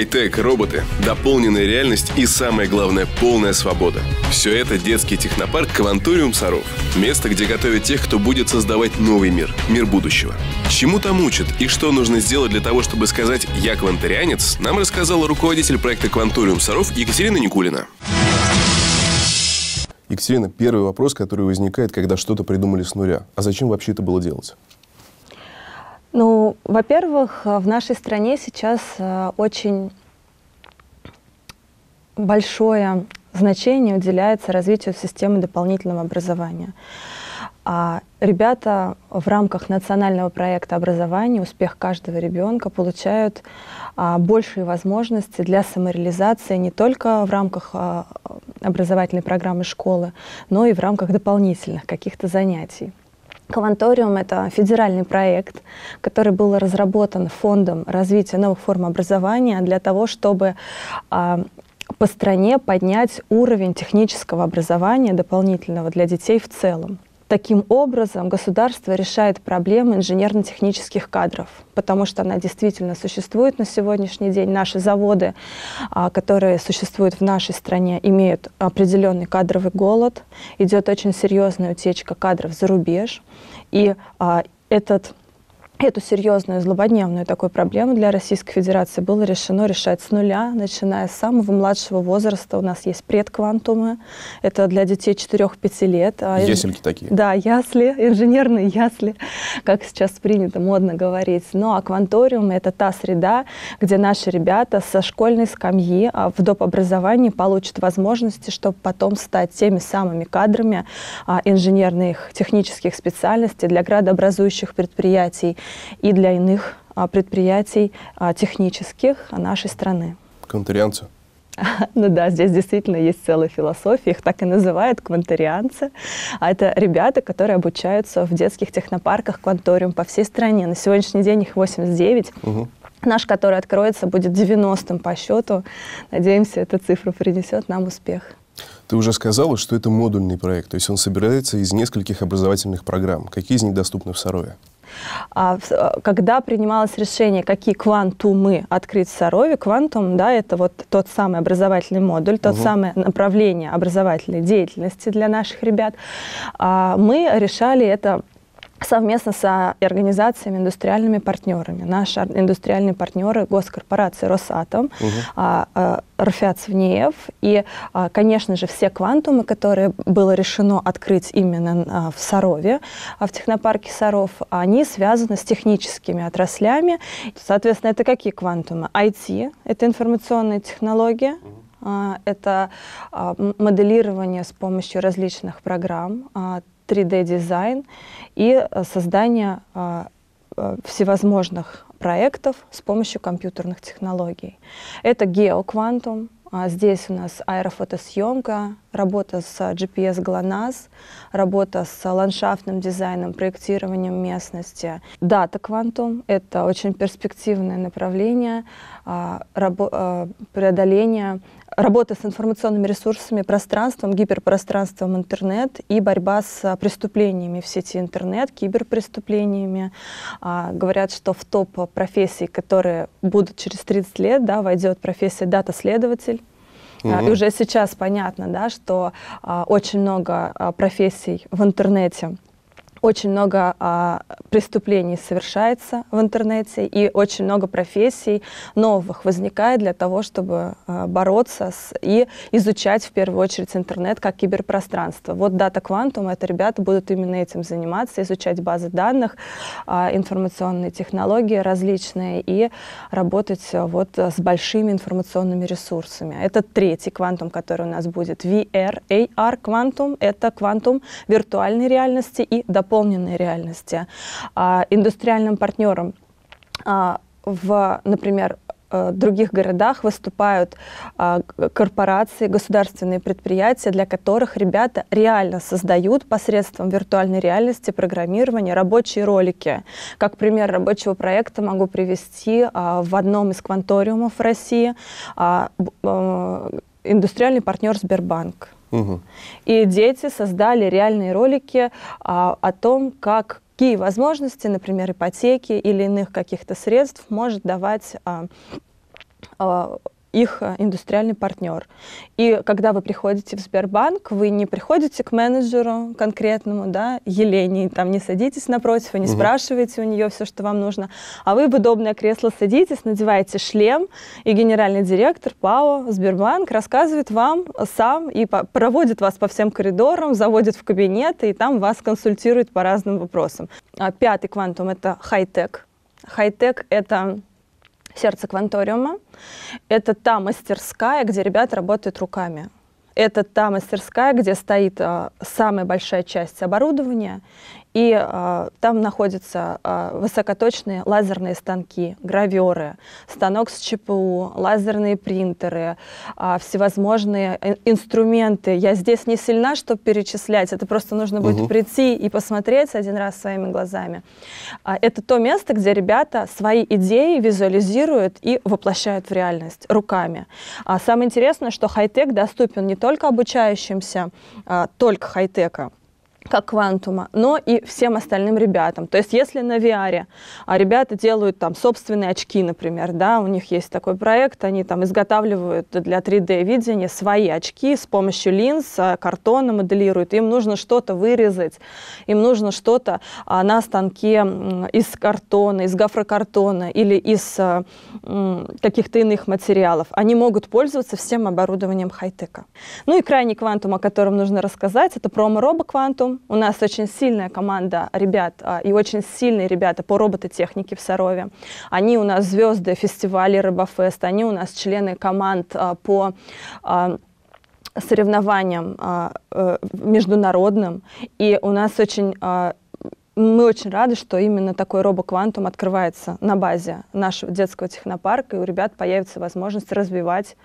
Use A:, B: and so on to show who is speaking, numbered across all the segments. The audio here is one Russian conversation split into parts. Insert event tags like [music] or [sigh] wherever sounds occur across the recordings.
A: Хай-тек, роботы, дополненная реальность и, самое главное, полная свобода. Все это детский технопарк «Кванториум Саров». Место, где готовят тех, кто будет создавать новый мир, мир будущего. Чему там учат и что нужно сделать для того, чтобы сказать «я квантарианец», нам рассказала руководитель проекта «Кванториум Саров» Екатерина Никулина. Екатерина, первый вопрос, который возникает, когда что-то придумали с нуля. А зачем вообще это было делать?
B: Ну, во-первых, в нашей стране сейчас э, очень большое значение уделяется развитию системы дополнительного образования. А ребята в рамках национального проекта образования «Успех каждого ребенка» получают а, большие возможности для самореализации не только в рамках а, образовательной программы школы, но и в рамках дополнительных каких-то занятий. Каванториум — это федеральный проект, который был разработан Фондом развития новых форм образования для того, чтобы а, по стране поднять уровень технического образования дополнительного для детей в целом. Таким образом, государство решает проблемы инженерно-технических кадров, потому что она действительно существует на сегодняшний день. Наши заводы, а, которые существуют в нашей стране, имеют определенный кадровый голод, идет очень серьезная утечка кадров за рубеж, и а, этот эту серьезную злободневную такую проблему для Российской Федерации было решено решать с нуля, начиная с самого младшего возраста. У нас есть предквантумы, это для детей 4-5 лет. А Ясельки такие. Да, ясли, инженерные ясли, как сейчас принято, модно говорить. Но ну, а это та среда, где наши ребята со школьной скамьи а, в доп. образовании получат возможности, чтобы потом стать теми самыми кадрами а, инженерных технических специальностей для градообразующих предприятий, и для иных а, предприятий а, технических а, нашей страны.
A: Контарианцы? [laughs]
B: Ну да, здесь действительно есть целая философия, их так и называют кванторианцы. А это ребята, которые обучаются в детских технопарках кванториум по всей стране. На сегодняшний день их 89. Угу. Наш, который откроется, будет 90-м по счету. Надеемся, эта цифра принесет нам успех.
A: Ты уже сказала, что это модульный проект, то есть он собирается из нескольких образовательных программ. Какие из них доступны в Сарове? А, э,
B: когда принималось решение, какие квантумы открыть в Сарове, квантум, да, это вот тот самый образовательный модуль, тот угу. самое направление образовательной деятельности для наших ребят, а, мы решали это совместно с организациями, индустриальными партнерами. Наши индустриальные партнеры – госкорпорации «Росатом», угу. А, а, РФИАТ ВНИЕФ. И, а, конечно же, все квантумы, которые было решено открыть именно в Сарове, в технопарке Саров, они связаны с техническими отраслями. Соответственно, это какие квантумы? IT – это информационные технологии, Это моделирование с помощью различных программ, 3D-дизайн и э, создание а, э, всевозможных проектов с помощью компьютерных технологий. Это геоквантум, а, Здесь у нас аэрофотосъемка, работа с GPS э, GLONASS, работа с ландшафтным дизайном, проектированием местности. Дата квантум — это очень перспективное направление а, преодоления работа с информационными ресурсами, пространством, гиперпространством интернет и борьба с а, преступлениями в сети интернет, киберпреступлениями. А, говорят, что в топ профессий, которые будут через 30 лет, да, войдет профессия дата-следователь. Mm-hmm. И уже сейчас понятно, да, что а, очень много а, профессий в интернете очень много а, преступлений совершается в интернете, и очень много профессий новых возникает для того, чтобы а, бороться с, и изучать в первую очередь интернет как киберпространство. Вот Data Quantum — это ребята будут именно этим заниматься, изучать базы данных, а, информационные технологии различные и работать а, вот с большими информационными ресурсами. Это третий квантум, который у нас будет. VR, AR квантум — это квантум виртуальной реальности и дополнительного наполненной реальности, А индустриальным партнерам а, в, например, э, других городах выступают а, корпорации, государственные предприятия, для которых ребята реально создают посредством виртуальной реальности, программирования рабочие ролики. Как пример рабочего проекта могу привести а, в одном из кванториумов России э, индустриальный партнер Сбербанк. Угу. И дети создали реальные ролики а, о том, как какие возможности, например, ипотеки или иных каких-то средств может давать а, а, их э, индустриальный партнер. И когда вы приходите в Сбербанк, вы не приходите к менеджеру конкретному, да, Елене, там не садитесь напротив, вы не угу. спрашиваете у нее все, что вам нужно, а вы в удобное кресло садитесь, надеваете шлем, и генеральный директор ПАО Сбербанк рассказывает вам сам и проводит вас по всем коридорам, заводит в кабинет и там вас консультирует по разным вопросам. А пятый квантум — это хай-тек. Хай-тек — это сердце кванториума. Это та мастерская, где ребята работают руками. Это та мастерская, где стоит э, самая большая часть оборудования, и э, там находятся э, высокоточные лазерные станки, граверы, станок с ЧПУ, лазерные принтеры, э, всевозможные инструменты. Я здесь не сильна, чтобы перечислять, это просто нужно будет угу. прийти и посмотреть один раз своими глазами. Э, это то место, где ребята свои идеи визуализируют и воплощают в реальность руками. А самое интересное, что хай-тек доступен не только обучающимся, э, только хай-тека, как квантума, но и всем остальным ребятам. То есть если на VR а ребята делают там собственные очки, например, да, у них есть такой проект, они там изготавливают для 3D-видения свои очки с помощью линз, а, картона моделируют, им нужно что-то вырезать, им нужно что-то а, на станке из картона, из гофрокартона или из а, каких-то иных материалов. Они могут пользоваться всем оборудованием хай-тека. Ну и крайний квантум, о котором нужно рассказать, это промо-робо-квантум, потом. У нас очень сильная команда ребят а, и очень сильные ребята по робототехнике в Сарове. Они у нас звезды фестивалей Рыбофест, они у нас члены команд а, по а, соревнованиям э, международным. И у нас очень мы очень рады, что именно такой робоквантум открывается на базе нашего детского технопарка, и у ребят появится возможность развивать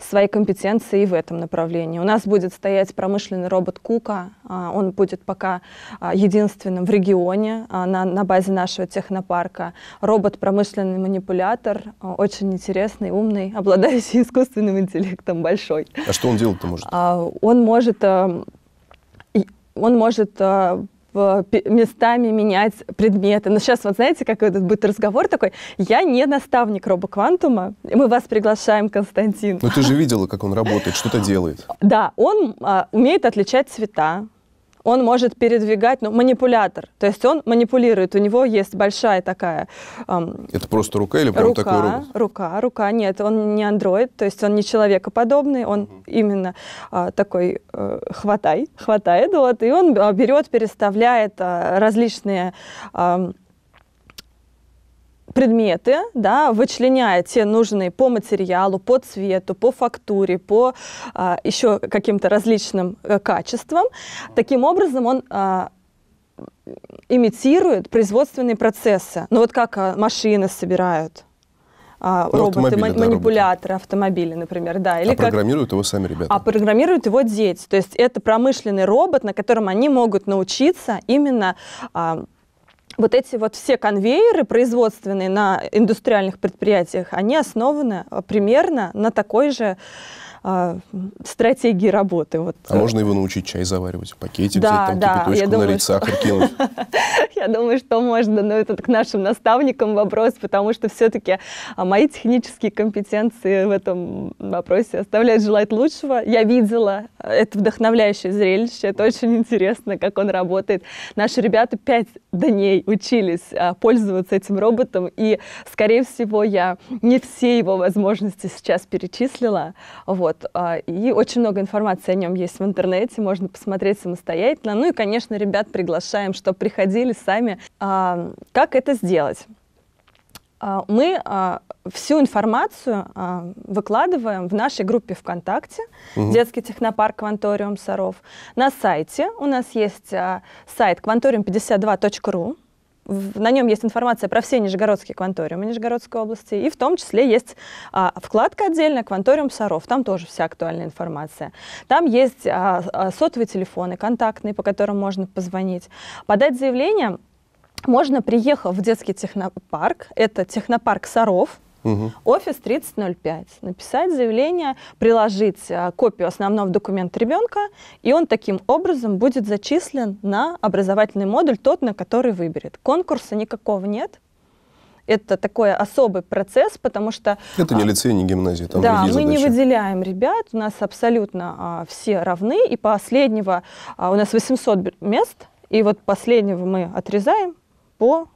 B: свои компетенции и в этом направлении. У нас будет стоять промышленный робот Кука, а, он будет пока а, единственным в регионе а, на, на базе нашего технопарка. Робот-промышленный манипулятор, очень интересный, умный, [laughs] обладающий искусственным
A: интеллектом большой. А что он делать-то может?
B: Он может он может местами менять предметы. Но сейчас вот знаете, как этот будет разговор такой, я не наставник робоквантума, мы вас приглашаем, Константин.
A: Но ты же видела, как он работает, что-то делает.
B: Да, он а, умеет отличать цвета, он может передвигать, ну, манипулятор, то есть он манипулирует, у него есть большая такая... Эм,
A: это просто рука или прям такой робот?
B: Рука, рука, нет, он не андроид, то есть он не человекоподобный, он угу. именно э, такой э, хватай, хватает, вот, и он а, берет, переставляет э, различные... Э, предметы, да, вычленяя те нужные по материалу, по цвету, по фактуре, по а, еще каким-то различным а, качествам. Таким образом он а, имитирует производственные процессы. Ну вот как а, машины собирают, а, ну, роботы, ма- да, манипуляторы, роботы. автомобили, например, да. Или а как...
A: программируют его сами ребята. А
B: программируют его дети. То есть это промышленный робот, на котором они могут научиться именно а, вот эти вот все конвейеры производственные на индустриальных предприятиях, они основаны а, примерно на такой же а, стратегии работы. Вот. А
A: можно его научить чай заваривать, пакетик да, взять, там да, кипяточку я думаю, налить, что... сахар кинуть? [laughs]
B: Я думаю, что можно, но это к нашим наставникам вопрос, потому что все-таки а, мои технические компетенции в этом вопросе оставляют желать лучшего. Я видела, а, это вдохновляющее зрелище, это очень интересно, как он работает. Наши ребята пять дней учились а, пользоваться этим роботом, и, скорее всего, я не все его возможности сейчас перечислила, вот, вот. А, и очень много информации о нем есть в интернете, можно посмотреть самостоятельно. Ну и, конечно, ребят приглашаем, чтобы приходили сами. А, как это сделать? А, мы всю информацию выкладываем в нашей группе ВКонтакте угу. «Детский технопарк Кванториум Саров». На сайте у нас есть сайт кванториум52.ру на нем есть информация про все нижегородские кванториумы Нижегородской области, и в том числе есть а, вкладка отдельно «Кванториум Саров», там тоже вся актуальная информация. Там есть а, а сотовые телефоны, контактные, по которым можно позвонить, подать заявление можно, приехав в детский технопарк, это технопарк Саров, Угу. Офис 3005. Написать заявление, приложить а, копию основного документа ребенка, и он таким образом будет зачислен на образовательный модуль, тот, на который выберет. Конкурса никакого нет, это такой особый процесс, потому что...
A: Это не а, лицей, не гимназия, там Да, мы задачи. не
B: выделяем ребят, у нас абсолютно а, все равны, и последнего а, у нас 800 мест, и вот последнего мы отрезаем по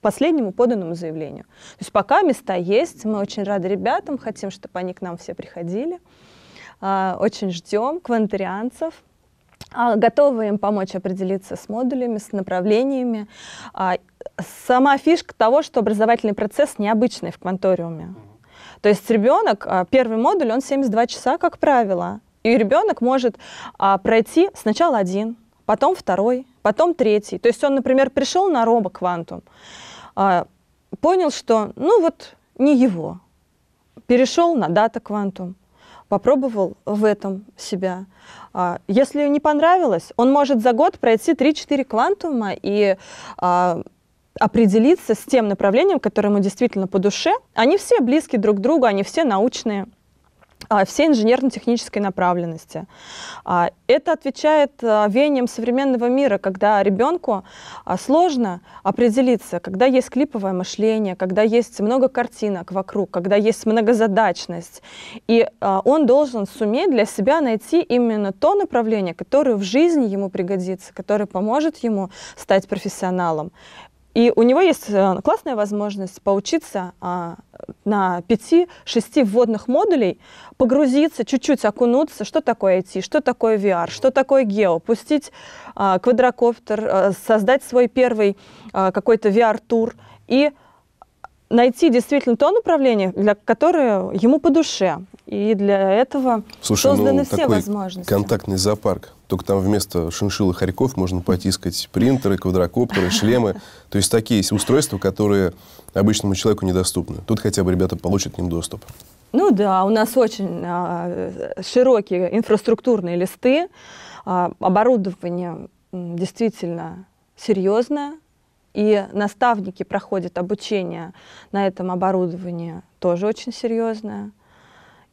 B: последнему поданному заявлению. То есть пока места есть, мы очень рады ребятам, хотим, чтобы они к нам все приходили. А, очень ждем квантарианцев, а, готовы им помочь определиться с модулями, с направлениями. А, сама фишка того, что образовательный процесс необычный в кванториуме. То есть ребенок, первый модуль, он 72 часа, как правило. И ребенок может пройти сначала один, потом второй, потом третий. То есть он, например, пришел на робоквантум, квантум а, понял, что ну вот не его. Перешел на дата квантум, попробовал в этом себя. А, если не понравилось, он может за год пройти 3-4 квантума и а, определиться с тем направлением, которое ему действительно по душе. Они все близки друг к другу, они все научные. А, всей инженерно-технической направленности. А, это отвечает а, веяниям современного мира, когда ребенку сложно определиться, когда есть клиповое мышление, когда есть много картинок вокруг, когда есть многозадачность. И он должен суметь для себя найти именно то направление, которое в жизни ему пригодится, которое поможет ему стать профессионалом. И у него есть э, классная возможность поучиться а, на 5-6 вводных модулей, погрузиться, чуть-чуть окунуться, что такое IT, что такое VR, что такое гео, пустить а, квадрокоптер, э, создать свой первый а, какой-то VR-тур и найти действительно то направление, для которое ему по душе. И для этого Слушай, ну, созданы ну, все такой возможности.
A: Контактный зоопарк. Только там вместо шиншилла хорьков можно потискать принтеры, квадрокоптеры, шлемы. То есть такие устройства, которые обычному человеку недоступны. Тут хотя бы ребята получат к ним доступ.
B: Ну да, у нас очень а, широкие инфраструктурные листы. А, оборудование действительно серьезное. И наставники проходят обучение на этом оборудовании тоже очень серьезное.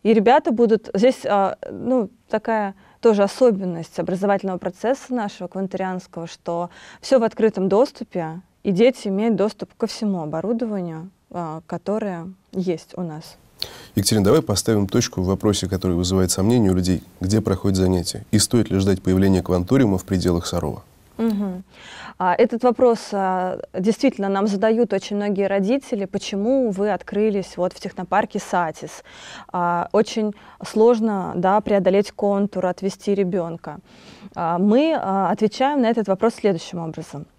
B: И ребята будут... Здесь а, ну, такая тоже особенность образовательного процесса нашего квантарианского, что все в открытом доступе, и дети имеют доступ ко всему оборудованию, а, которое есть у нас.
A: Екатерина, давай поставим точку в вопросе, который вызывает сомнения у людей, где проходят занятия, и стоит ли ждать появления квантуриума в пределах Сарова.
B: Угу. А, этот вопрос а, действительно нам задают очень многие родители. Почему вы открылись вот в технопарке Сатис? А, очень сложно да, преодолеть контур, отвести ребенка. Мы отвечаем на этот вопрос следующим образом –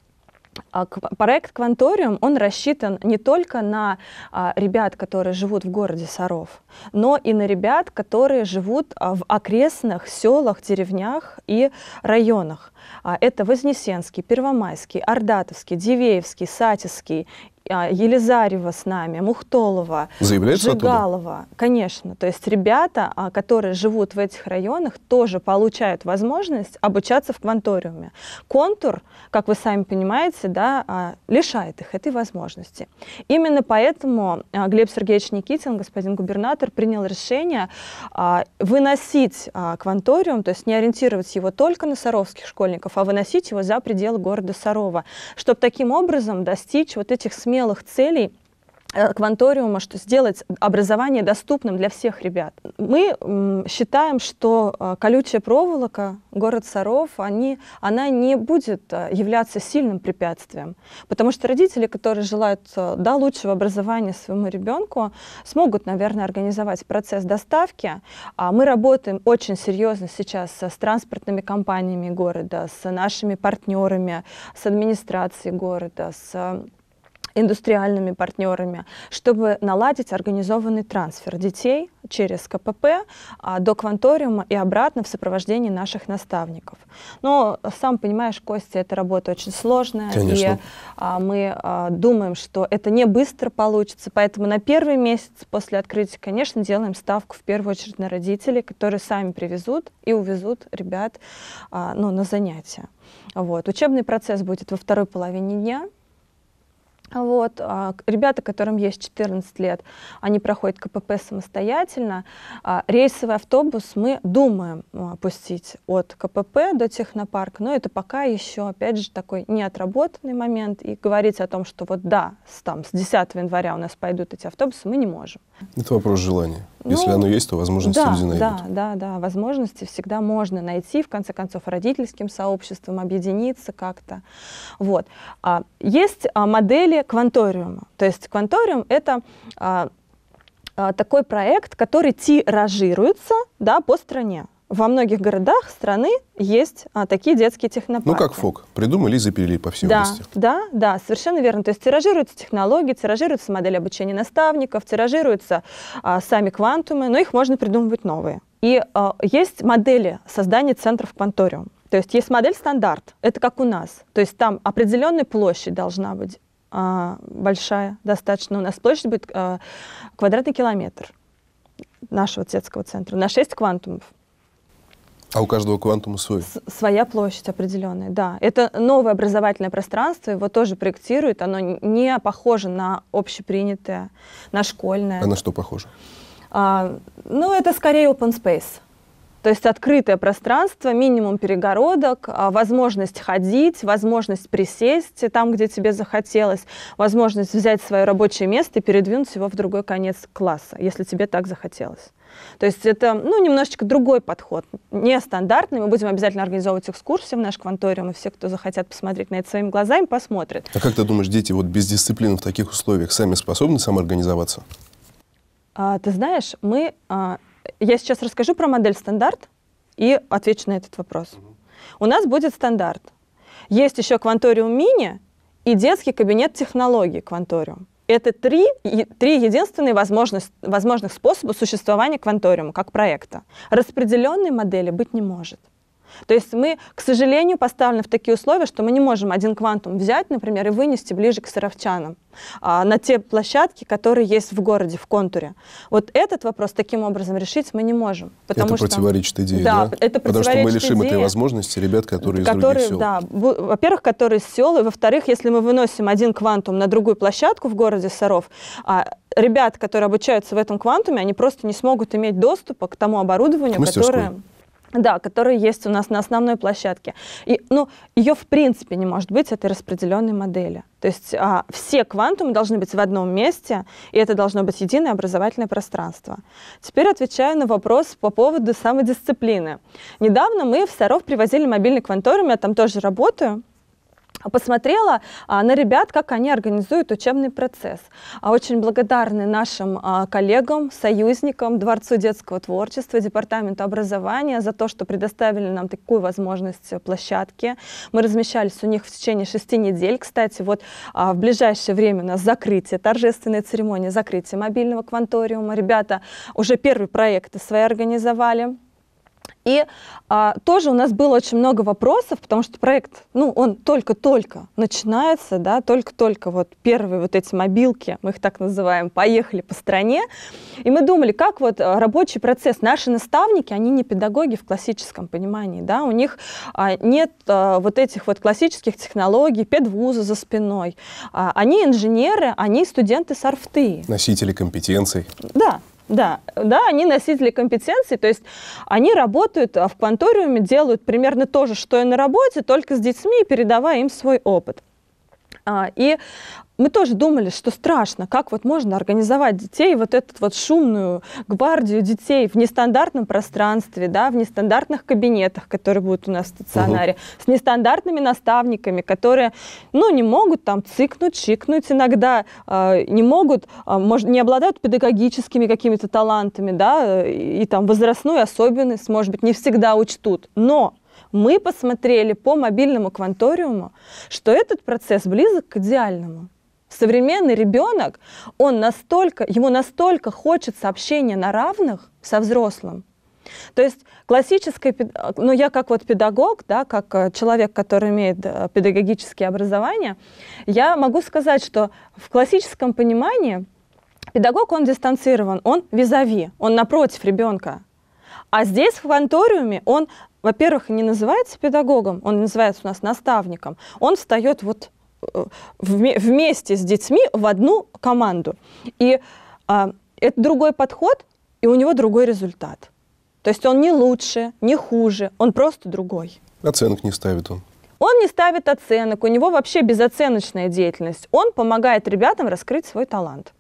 B: а, проект «Кванториум», он рассчитан не только на а, ребят, которые живут в городе Саров, но и на ребят, которые живут а, в окрестных селах, деревнях и районах. А, это Вознесенский, Первомайский, Ордатовский, Дивеевский, Сатиский а, Елизарева с нами, Мухтолова, Жигалова. Оттуда? Конечно. То есть ребята, а, которые живут в этих районах, тоже получают возможность обучаться в кванториуме. Контур, как вы сами понимаете, да, а, лишает их этой возможности. Именно поэтому Глеб Сергеевич Никитин, господин губернатор, принял решение выносить кванториум, то есть не ориентировать его только на саровских школьников, а выносить его за пределы города Сарова, чтобы таким образом достичь вот этих смертных смелых целей э, кванториума, что сделать образование доступным для всех ребят. Мы считаем, что э, колючая проволока, город Саров, они, она не будет э, являться сильным препятствием, потому что родители, которые желают да, лучшего образования своему ребенку, смогут, наверное, организовать процесс доставки. А мы работаем очень серьезно сейчас с транспортными компаниями города, с нашими партнерами, с администрацией города, с индустриальными партнерами, чтобы наладить организованный трансфер детей через КПП а, до кванториума и обратно в сопровождении наших наставников. Но сам понимаешь, Костя, эта работа очень сложная, Конечно. и а, мы а, думаем, что это не быстро получится, поэтому на первый месяц после открытия, конечно, делаем ставку в первую очередь на родителей, которые сами привезут и увезут ребят а, ну, на занятия. Вот. Учебный процесс будет во второй половине дня, вот. А, ребята, которым есть 14 лет, они проходят КПП самостоятельно. А, рейсовый автобус мы думаем а, пустить от КПП до технопарка, но это пока еще, опять же, такой неотработанный момент. И говорить о том, что вот да, с, там, с 10 января у нас пойдут эти автобусы, мы не можем.
A: Это вопрос желания. Если ну, оно есть, то возможности да, люди найдут. Да,
B: да, да, возможности всегда можно найти, в конце концов, родительским сообществом объединиться как-то. Вот. А, есть а, модели кванториума. То есть кванториум — это а, а, такой проект, который тиражируется да, по стране во многих городах страны есть а, такие детские технопарки. Ну, как ФОК.
A: Придумали и запилили по всей да, области.
B: Да, да, совершенно верно. То есть тиражируются технологии, тиражируются модели обучения наставников, тиражируются а, сами квантумы, но их можно придумывать новые. И а, есть модели создания центров Панториум. То есть есть модель стандарт, это как у нас. То есть там определенная площадь должна быть а, большая, достаточно. У нас площадь будет а, квадратный километр нашего детского центра на 6 квантумов.
A: А у каждого квантума свой? С
B: своя площадь определенная, да. Это новое образовательное пространство, его тоже проектируют, оно не похоже на общепринятое, на школьное. А на что похоже? А, ну, это скорее open space. То есть открытое пространство, минимум перегородок, а, возможность ходить, возможность присесть там, где тебе захотелось, возможность взять свое рабочее место и передвинуть его в другой конец класса, если тебе так захотелось. То есть это, ну, немножечко другой подход, нестандартный. Мы будем обязательно организовывать экскурсии в наш кванториум, и все, кто захотят посмотреть на это своими глазами, посмотрят.
A: А как ты думаешь, дети вот без дисциплины в таких условиях сами способны самоорганизоваться?
B: А, ты знаешь, мы... А, я сейчас расскажу про модель стандарт и отвечу на этот вопрос. У нас будет стандарт. Есть еще кванториум мини и детский кабинет технологий кванториум. Это три, три единственные возможных способа существования кванториума как проекта. Распределенной модели быть не может. То есть мы, к сожалению, поставлены в такие условия, что мы не можем один квантум взять, например, и вынести ближе к саровчанам, а, на те площадки, которые есть в городе, в контуре. Вот этот вопрос таким образом решить мы не можем. Потому это что, противоречит идее, да? да? Это потому что мы лишим идее, этой
A: возможности ребят, которые, которые из других сел.
B: Да, во-первых, которые из сел, и во-вторых, если мы выносим один квантум на другую площадку в городе Саров, а, ребят, которые обучаются в этом квантуме, они просто не смогут иметь доступа к тому оборудованию, которое... Да, которые есть у нас на основной площадке. И, ну, ее в принципе не может быть этой распределенной модели. То есть а, все квантумы должны быть в одном месте, и это должно быть единое образовательное пространство. Теперь отвечаю на вопрос по поводу самодисциплины. Недавно мы в Саров привозили мобильный кванторум, я там тоже работаю, посмотрела а, на ребят, как они организуют учебный процесс. А, очень благодарны нашим а, коллегам, союзникам, Дворцу детского творчества, Департаменту образования за то, что предоставили нам такую возможность э, площадки. Мы размещались у них в течение шести недель. Кстати, вот в ближайшее время у нас закрытие, торжественная церемония закрытия мобильного кванториума. Ребята уже первый проект свои организовали. И а, тоже у нас было очень много вопросов, потому что проект, ну, он только-только начинается, да, только-только вот первые вот эти мобилки, мы их так называем, поехали по стране. И мы думали, как вот а, рабочий процесс, наши наставники, они не педагоги в классическом понимании, да, у них а, нет а, вот этих вот классических технологий, педвуза за спиной. А, они инженеры, они студенты сорфты.
A: Носители компетенций.
B: Да, да, да, они носители компетенций, то есть они работают а в кванториуме, делают примерно то же, что и на работе, только с детьми, передавая им свой опыт. А, и мы тоже думали, что страшно, как вот можно организовать детей, вот эту вот шумную гвардию детей в нестандартном пространстве, да, в нестандартных кабинетах, которые будут у нас в стационаре, угу. с нестандартными наставниками, которые, ну, не могут там цикнуть, чикнуть иногда, э, не могут, э, может, не обладают педагогическими какими-то талантами, да, и, и там возрастную особенность, может быть, не всегда учтут. Но мы посмотрели по мобильному кванториуму, что этот процесс близок к идеальному. Современный ребенок, он настолько, ему настолько хочет сообщения на равных со взрослым, то есть классическая, ну я как вот педагог, да, как э, человек, который имеет э, педагогические образования, я могу сказать, что в классическом понимании педагог, он дистанцирован, он визави, он напротив ребенка. А здесь в кванториуме он во-первых, не называется педагогом, он называется у нас наставником, он встает вот э, вместе с детьми в одну команду. И а, это другой подход, и у него другой результат. То есть он не лучше, не хуже, он просто другой.
A: Оценок не ставит он.
B: Он не ставит оценок, у него вообще безоценочная деятельность. Он помогает ребятам раскрыть свой талант.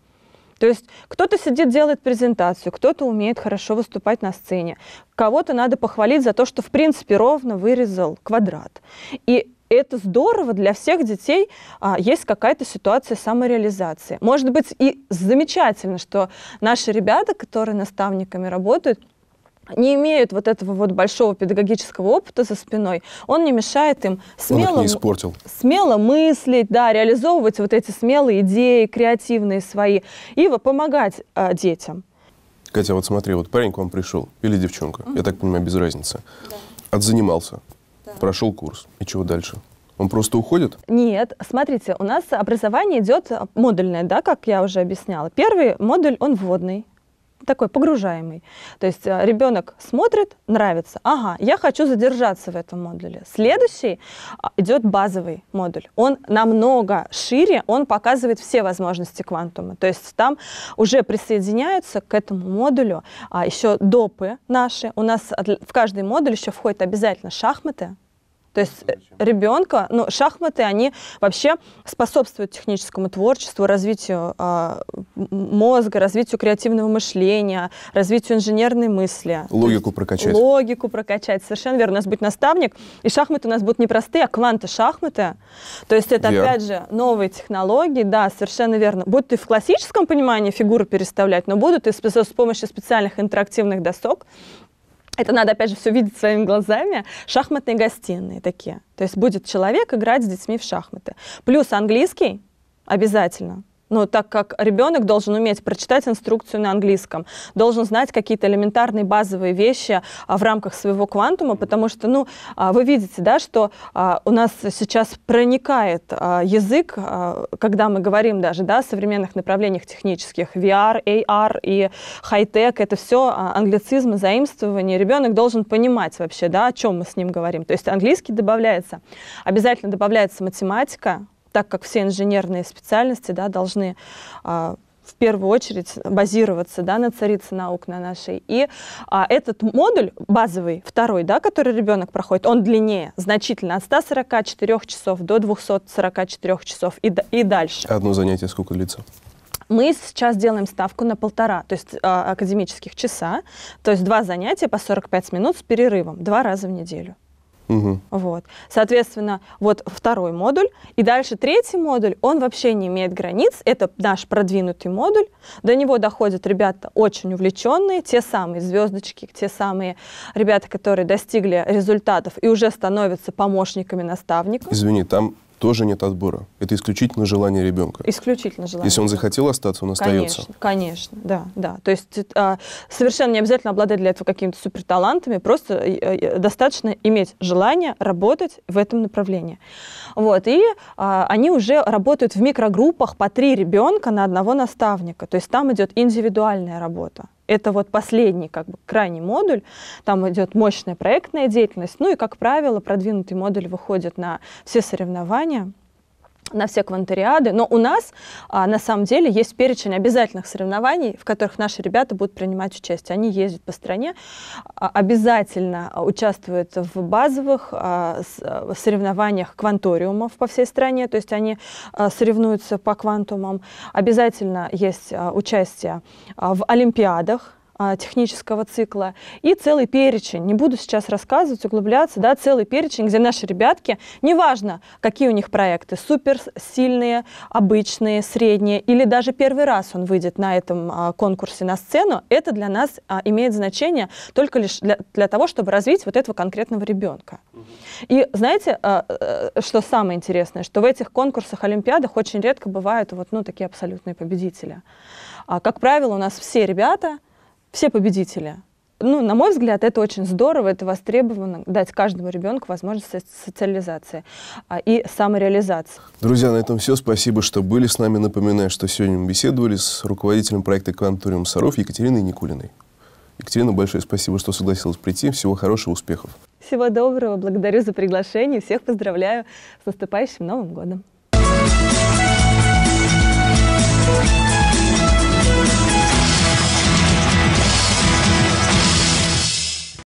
B: То есть кто-то сидит, делает презентацию, кто-то умеет хорошо выступать на сцене, кого-то надо похвалить за то, что в принципе ровно вырезал квадрат. И это здорово для всех детей, а, есть какая-то ситуация самореализации. Может быть, и замечательно, что наши ребята, которые наставниками работают, не имеют вот этого вот большого педагогического опыта за спиной, он не мешает им смело, испортил. смело мыслить, да, реализовывать вот эти смелые идеи, креативные свои, и помогать а, детям.
A: Катя, вот смотри, вот парень к вам пришел, или девчонка, mm-hmm. я так понимаю, без разницы. Да. Отзанимался, да. прошел курс, и чего дальше? Он просто уходит?
B: Нет, смотрите, у нас образование идет а, модульное, да, как я уже объясняла. Первый модуль, он вводный такой погружаемый. То есть э, ребенок смотрит, нравится, ага, я хочу задержаться в этом модуле. Следующий а, идет базовый модуль. Он намного шире, он показывает все возможности квантума. То есть там уже присоединяются к этому модулю а, еще допы наши. У нас в каждый модуль еще входит обязательно шахматы, то есть э, ребенка, ну, шахматы, они вообще способствуют техническому творчеству, развитию э, мозга, развитию креативного мышления, развитию инженерной мысли.
A: Логику прокачать.
B: Логику прокачать, совершенно верно. У нас будет наставник, и шахматы у нас будут не простые, а кванты-шахматы. То есть это, VR. опять же, новые технологии, да, совершенно верно. Будут и в классическом понимании фигуры переставлять, но будут и с, с помощью специальных интерактивных досок это надо, опять же, все видеть своими глазами, шахматные гостиные такие. То есть будет человек играть с детьми в шахматы. Плюс английский обязательно. Ну, так как ребенок должен уметь прочитать инструкцию на английском, должен знать какие-то элементарные базовые вещи а, в рамках своего квантума, потому что, ну, а, вы видите, да, что а, у нас сейчас проникает а, язык, а, когда мы говорим даже, да, о современных направлениях технических, VR, AR и хай-тек, это все а, англицизм, заимствование. Ребенок должен понимать вообще, да, о чем мы с ним говорим. То есть английский добавляется, обязательно добавляется математика, так как все инженерные специальности да, должны а, в первую очередь базироваться да, на царице наук, на нашей. И а, этот модуль базовый, второй, да, который ребенок проходит, он длиннее, значительно, от 144 часов до 244 часов и, и дальше.
A: Одно занятие сколько длится?
B: Мы сейчас делаем ставку на полтора, то есть а, академических часа, то есть два занятия по 45 минут с перерывом, два раза в неделю. Угу. Вот. Соответственно, вот второй модуль. И дальше третий модуль, он вообще не имеет границ. Это наш продвинутый модуль. До него доходят ребята очень увлеченные, те самые звездочки, те самые ребята, которые достигли результатов и уже становятся помощниками наставников. Извини,
A: там тоже нет отбора. Это исключительно желание ребенка.
B: Исключительно желание. Если
A: он захотел остаться, он конечно, остается.
B: Конечно, да, да. То есть э, а, совершенно не обязательно обладать для этого какими-то суперталантами, просто э, э, достаточно иметь желание работать в этом направлении. Вот, и а, они уже работают в микрогруппах по три ребенка на одного наставника. То есть там идет индивидуальная работа. Это вот последний, как бы, крайний модуль. Там идет мощная проектная деятельность. Ну и, как правило, продвинутый модуль выходит на все соревнования – на все кванториады, но у нас а, на самом деле есть перечень обязательных соревнований, в которых наши ребята будут принимать участие. Они ездят по стране, а, обязательно а, участвуют в базовых а, с, а, соревнованиях кванториумов по всей стране, то есть они а, соревнуются по квантумам. Обязательно есть а, участие а, в олимпиадах, а, технического цикла, и целый перечень, не буду сейчас рассказывать, углубляться, да, целый перечень, где наши ребятки, неважно, какие у них проекты, суперсильные, обычные, средние, или даже первый раз он выйдет на этом а, конкурсе на сцену, это для нас а, имеет значение только лишь для, для того, чтобы развить вот этого конкретного ребенка. И знаете, э, что самое интересное, что в этих конкурсах, олимпиадах очень редко бывают вот ну, такие абсолютные победители. Как правило, у нас все ребята, все победители. Ну, на мой взгляд, это очень здорово, это востребовано, дать каждому ребенку возможность социализации а, и самореализации.
A: Друзья, на этом все. Спасибо, что были с нами. Напоминаю, что сегодня мы беседовали с руководителем проекта Кванториум Саров» Екатериной Никулиной. Екатерина, большое спасибо, что согласилась прийти. Всего хорошего, успехов.
B: Всего доброго. Благодарю за приглашение. Всех поздравляю с наступающим Новым годом. Thank you.